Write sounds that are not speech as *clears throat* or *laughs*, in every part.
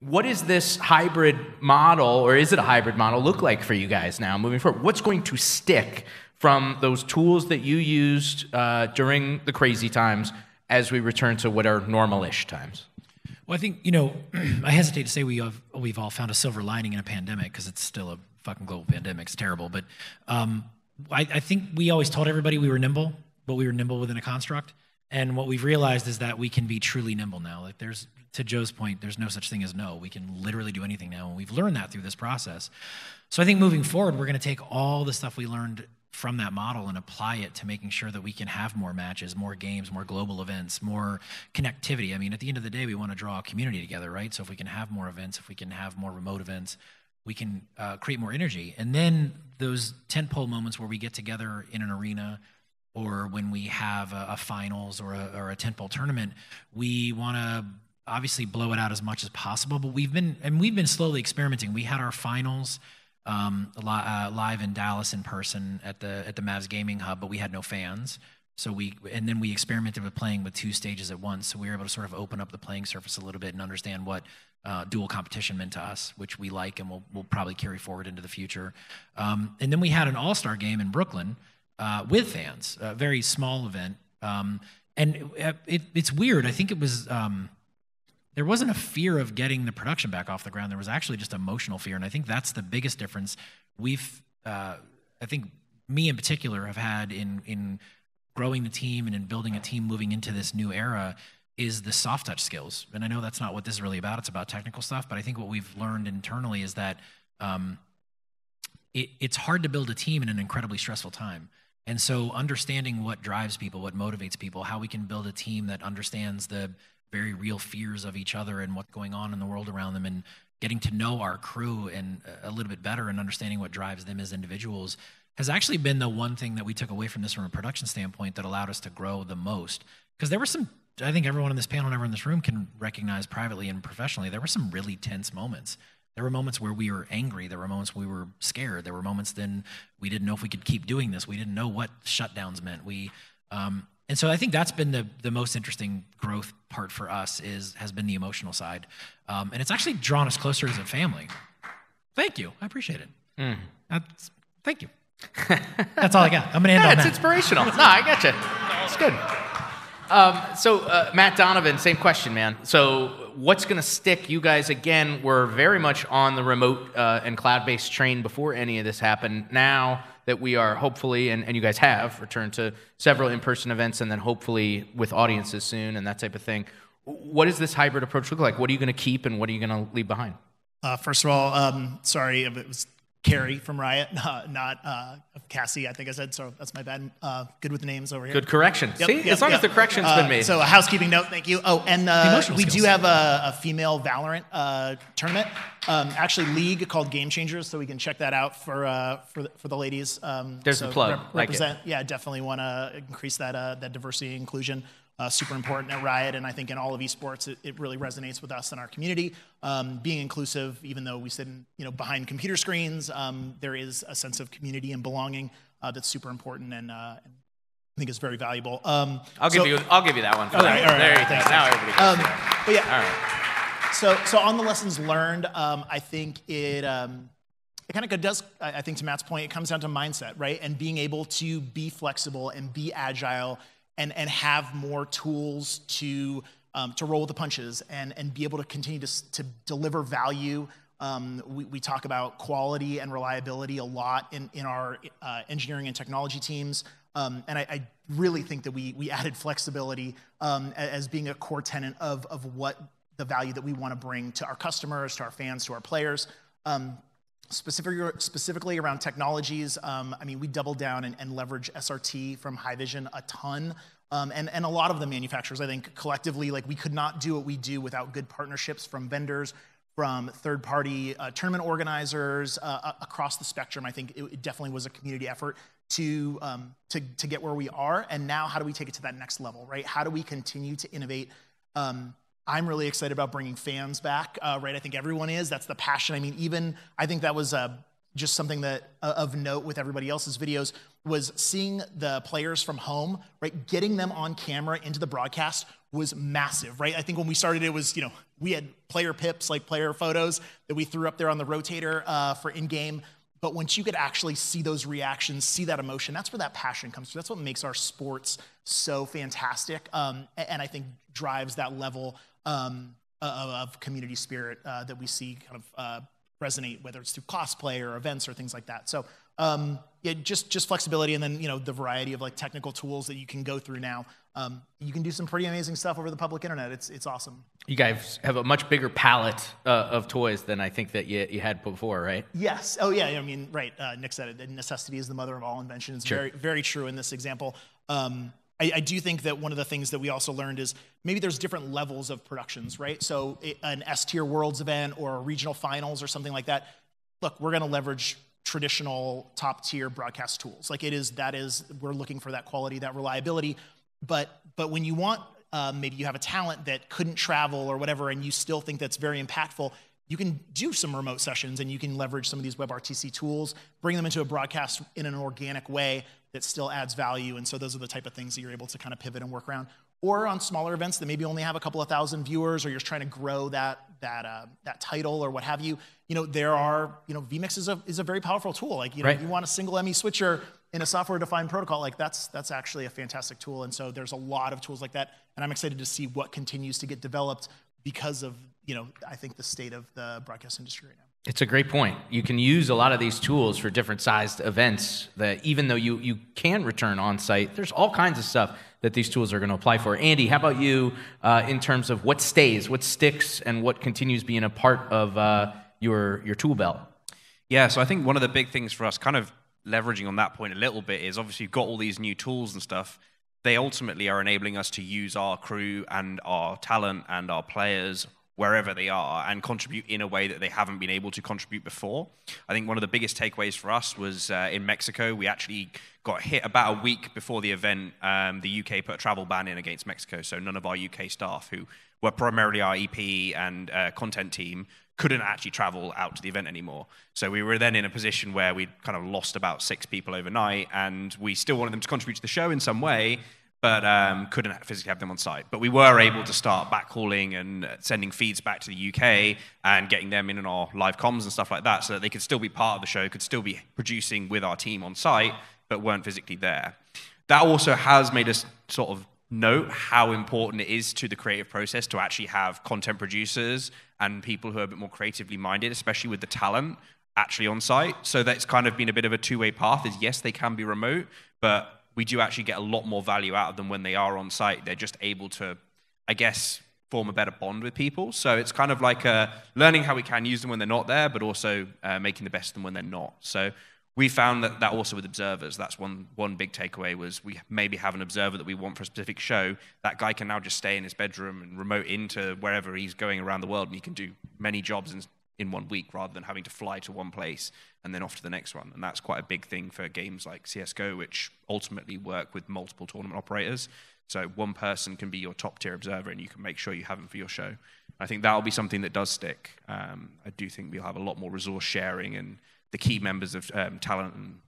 what is this hybrid model, or is it a hybrid model, look like for you guys now moving forward? What's going to stick from those tools that you used uh, during the crazy times as we return to what are normal-ish times? Well, I think you know, *clears throat* I hesitate to say we have we've all found a silver lining in a pandemic because it's still a fucking global pandemic. It's terrible, but um, I, I think we always told everybody we were nimble, but we were nimble within a construct. And what we've realized is that we can be truly nimble now. Like there's to Joe's point, there's no such thing as no. We can literally do anything now, and we've learned that through this process. So I think moving forward, we're going to take all the stuff we learned from that model and apply it to making sure that we can have more matches, more games, more global events, more connectivity. I mean, at the end of the day, we want to draw a community together, right? So if we can have more events, if we can have more remote events, we can uh, create more energy. And then those tentpole moments where we get together in an arena or when we have a, a finals or a, or a 10 tournament, we want to obviously blow it out as much as possible. But we've been, and we've been slowly experimenting. We had our finals um, li- uh, live in Dallas in person at the, at the Mavs Gaming Hub, but we had no fans. So we, and then we experimented with playing with two stages at once. So we were able to sort of open up the playing surface a little bit and understand what uh, dual competition meant to us, which we like and we'll, we'll probably carry forward into the future. Um, and then we had an all star game in Brooklyn uh, with fans, a very small event. Um, and it, it, it's weird. I think it was. Um, there wasn't a fear of getting the production back off the ground. There was actually just emotional fear, and I think that's the biggest difference. We've, uh, I think, me in particular, have had in in growing the team and in building a team moving into this new era is the soft touch skills. And I know that's not what this is really about. It's about technical stuff, but I think what we've learned internally is that um, it, it's hard to build a team in an incredibly stressful time. And so, understanding what drives people, what motivates people, how we can build a team that understands the very real fears of each other and what's going on in the world around them, and getting to know our crew and a little bit better and understanding what drives them as individuals has actually been the one thing that we took away from this from a production standpoint that allowed us to grow the most. Because there were some, I think everyone in this panel and everyone in this room can recognize privately and professionally, there were some really tense moments there were moments where we were angry. There were moments we were scared. There were moments then we didn't know if we could keep doing this. We didn't know what shutdowns meant. We, um, and so I think that's been the the most interesting growth part for us is has been the emotional side, um, and it's actually drawn us closer as a family. Thank you, I appreciate it. Mm. That's, thank you. that's all I got. I'm gonna end *laughs* yeah, on it's that. It's inspirational. no, I got you. It's good. Um, so, uh, Matt Donovan, same question, man. So, what's going to stick? You guys, again, were very much on the remote uh, and cloud based train before any of this happened. Now that we are hopefully, and, and you guys have returned to several in person events and then hopefully with audiences soon and that type of thing, what does this hybrid approach look like? What are you going to keep and what are you going to leave behind? Uh, first of all, um, sorry if it was Carrie from Riot, *laughs* not uh, Cassie, I think I said. So that's my bad. Uh, good with names over here. Good correction. Yep, See, yep, as long yep. as the correction's uh, been made. So a housekeeping note, thank you. Oh, and uh, we skills. do have a, a female Valorant uh, tournament, um, actually league called Game Changers. So we can check that out for uh, for, the, for the ladies. Um, There's so a plug. represent, like yeah, definitely want to increase that that diversity inclusion uh, super important at Riot, and I think in all of esports, it, it really resonates with us and our community. Um, being inclusive, even though we sit in, you know behind computer screens, um, there is a sense of community and belonging uh, that's super important, and, uh, I think is very valuable. Um, I'll so, give you I'll give you that one. For all right, that. All right, there all right, you go. Now everybody. Um, but yeah. All right. So so on the lessons learned, um, I think it. Um, it kind of does, I think, to Matt's point, it comes down to mindset, right? And being able to be flexible and be agile and, and have more tools to, um, to roll the punches and, and be able to continue to, to deliver value. Um, we, we talk about quality and reliability a lot in, in our uh, engineering and technology teams. Um, and I, I, really think that we, we added flexibility um, as being a core tenant of, of what the value that we want to bring to our customers, to our fans, to our players. Um, Specifically, specifically around technologies, um, I mean, we double down and, and, leverage SRT from High Vision a ton. Um, and, and a lot of the manufacturers, I think, collectively, like we could not do what we do without good partnerships from vendors, from third party uh, tournament organizers uh, uh, across the spectrum. I think it, it, definitely was a community effort to, um, to, to get where we are. And now, how do we take it to that next level, right? How do we continue to innovate? Um, I'm really excited about bringing fans back, uh, right? I think everyone is. That's the passion. I mean, even I think that was uh, just something that uh, of note with everybody else's videos was seeing the players from home, right? Getting them on camera into the broadcast was massive, right? I think when we started, it was you know we had player pips, like player photos that we threw up there on the rotator uh, for in game. But once you could actually see those reactions, see that emotion, that's where that passion comes from. That's what makes our sports so fantastic, um, and I think drives that level um, of community spirit uh, that we see kind of uh, resonate, whether it's through cosplay or events or things like that. So um, yeah, just just flexibility, and then you know the variety of like technical tools that you can go through now. Um, you can do some pretty amazing stuff over the public internet. It's it's awesome. You guys have a much bigger palette uh, of toys than I think that you, you had before, right? Yes. Oh yeah. I mean, right. Uh, Nick said it. Necessity is the mother of all inventions. sure. very very true in this example. Um, I, I, do think that one of the things that we also learned is maybe there's different levels of productions, right? So an S tier worlds event or a regional finals or something like that. Look, we're going to leverage traditional top tier broadcast tools. Like it is that is we're looking for that quality, that reliability. But but when you want um, maybe you have a talent that couldn't travel or whatever, and you still think that's very impactful. You can do some remote sessions and you can leverage some of these WebRTC tools, bring them into a broadcast in an organic way that still adds value. And so those are the type of things that you're able to kind of pivot and work around or on smaller events that maybe only have a couple of thousand viewers or you're trying to grow that that uh, that title or what have you you know there are you know vmix is a is a very powerful tool like you know right. you want a single me switcher in a software defined protocol like that's that's actually a fantastic tool and so there's a lot of tools like that and i'm excited to see what continues to get developed because of you know i think the state of the broadcast industry right now it's a great point. You can use a lot of these tools for different sized events that even though you, you can return on site, there's all kinds of stuff that these tools are going to apply for. Andy, how about you uh, in terms of what stays, what sticks, and what continues being a part of uh, your, your tool belt? Yeah, so I think one of the big things for us, kind of leveraging on that point a little bit, is obviously you've got all these new tools and stuff. They ultimately are enabling us to use our crew and our talent and our players wherever they are and contribute in a way that they haven't been able to contribute before. I think one of the biggest takeaways for us was uh, in Mexico, we actually got hit about a week before the event. Um, the UK put a travel ban in against Mexico, so none of our UK staff, who were primarily our EP and uh, content team, couldn't actually travel out to the event anymore. So we were then in a position where we'd kind of lost about six people overnight, and we still wanted them to contribute to the show in some way, but um, couldn't physically have them on site. But we were able to start backhauling and sending feeds back to the UK and getting them in on our live comms and stuff like that so that they could still be part of the show, could still be producing with our team on site, but weren't physically there. That also has made us sort of note how important it is to the creative process to actually have content producers and people who are a bit more creatively minded, especially with the talent actually on site. So that's kind of been a bit of a two-way path is yes, they can be remote, but we do actually get a lot more value out of them when they are on site. They're just able to, I guess, form a better bond with people. So it's kind of like uh, learning how we can use them when they're not there, but also uh, making the best of them when they're not. So we found that, that also with observers, that's one, one big takeaway was we maybe have an observer that we want for a specific show. That guy can now just stay in his bedroom and remote into wherever he's going around the world, and he can do many jobs and in one week rather than having to fly to one place and then off to the next one. And that's quite a big thing for games like CSGO, which ultimately work with multiple tournament operators. So one person can be your top tier observer and you can make sure you have them for your show. I think that'll be something that does stick. Um, I do think we'll have a lot more resource sharing and the key members of um, talent and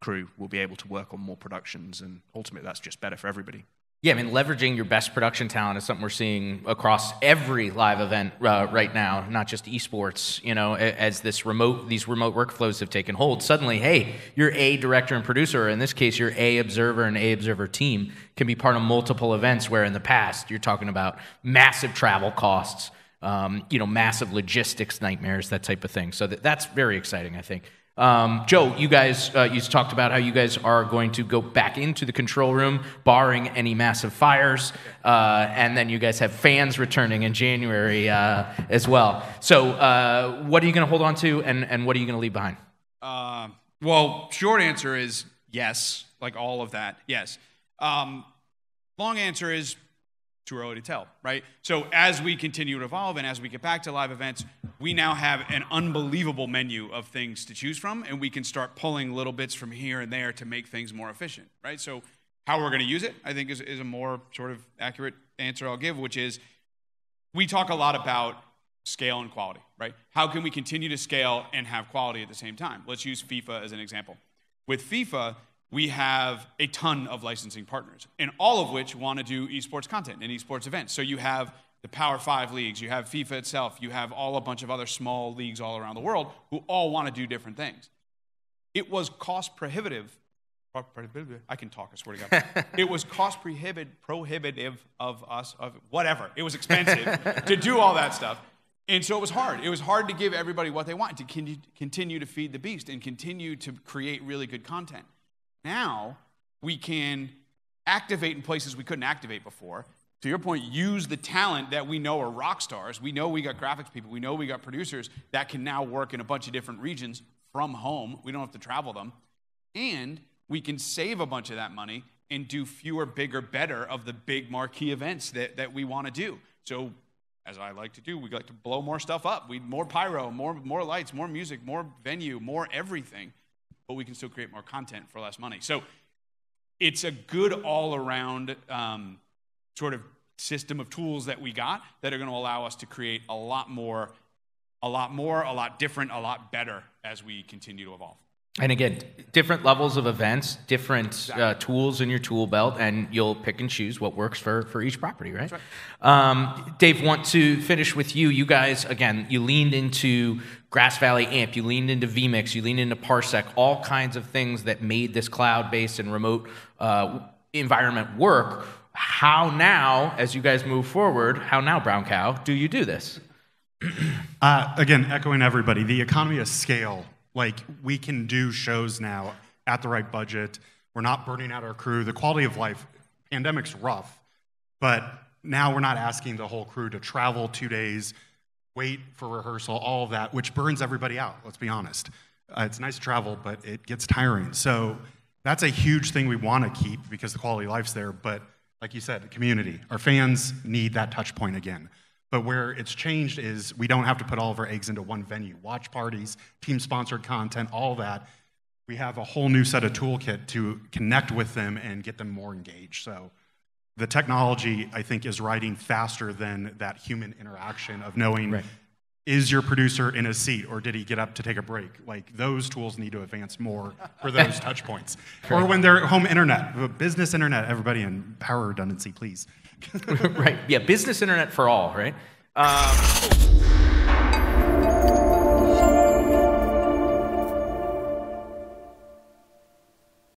crew will be able to work on more productions and ultimately that's just better for everybody. Yeah, I mean, leveraging your best production talent is something we're seeing across every live event uh, right now, not just esports. You know, as this remote, these remote workflows have taken hold. Suddenly, hey, your A director and producer, or in this case, your A observer and A observer team, can be part of multiple events. Where in the past, you're talking about massive travel costs, um, you know, massive logistics nightmares, that type of thing. So that, that's very exciting, I think. Um, Joe, you guys, uh, you talked about how you guys are going to go back into the control room, barring any massive fires, uh, and then you guys have fans returning in January uh, as well. So, uh, what are you going to hold on to, and, and what are you going to leave behind? Um, well, short answer is yes, like all of that, yes. Um, long answer is too early to tell, right? So, as we continue to evolve and as we get back to live events, we now have an unbelievable menu of things to choose from, and we can start pulling little bits from here and there to make things more efficient, right? So, how we're going to use it, I think, is, is a more sort of accurate answer I'll give, which is we talk a lot about scale and quality, right? How can we continue to scale and have quality at the same time? Let's use FIFA as an example. With FIFA, we have a ton of licensing partners, and all of which want to do esports content and esports events. So you have the Power Five leagues, you have FIFA itself, you have all a bunch of other small leagues all around the world who all want to do different things. It was cost prohibitive. I can talk, I swear to God. *laughs* it was cost prohibit, prohibitive of us, of whatever. It was expensive to do all that stuff. And so it was hard. It was hard to give everybody what they want, to continue to feed the beast and continue to create really good content. Now we can activate in places we couldn't activate before to your point, use the talent that we know are rock stars. We know we got graphics people, we know we got producers that can now work in a bunch of different regions from home. We don't have to travel them. And we can save a bunch of that money and do fewer, bigger, better of the big marquee events that, that we want to do. So, as I like to do, we like to blow more stuff up. We more pyro, more more lights, more music, more venue, more everything. But we can still create more content for less money. So, it's a good all around. Um, sort of system of tools that we got that are going to allow us to create a lot more, a lot more, a lot different, a lot better as we continue to evolve. And again, different levels of events, different uh, tools in your tool belt, and you'll pick and choose what works for, for each property, right? right. Um, Dave, want to finish with you. You guys, again, you leaned into Grass Valley AMP, you leaned into vMix, you leaned into Parsec, all kinds of things that made this cloud based and remote uh, environment work how now, as you guys move forward, how now, Brown Cow, do you do this? *clears throat* uh, again, echoing everybody, the economy of scale. Like, we can do shows now at the right budget. We're not burning out our crew. The quality of life, pandemic's rough, but now we're not asking the whole crew to travel two days, wait for rehearsal, all of that, which burns everybody out, let's be honest. Uh, it's nice to travel, but it gets tiring. So that's a huge thing we want to keep because the quality of life's there, but like you said, community. Our fans need that touch point again. But where it's changed is we don't have to put all of our eggs into one venue. Watch parties, team sponsored content, all that. We have a whole new set of toolkit to connect with them and get them more engaged. So the technology, I think, is writing faster than that human interaction of knowing right is your producer in a seat or did he get up to take a break? Like those tools need to advance more for those *laughs* touch points. Correct. Or when they're home internet, uh, business internet, everybody in power redundancy, please. *laughs* *laughs* right. Yeah, business internet for all, right? Um,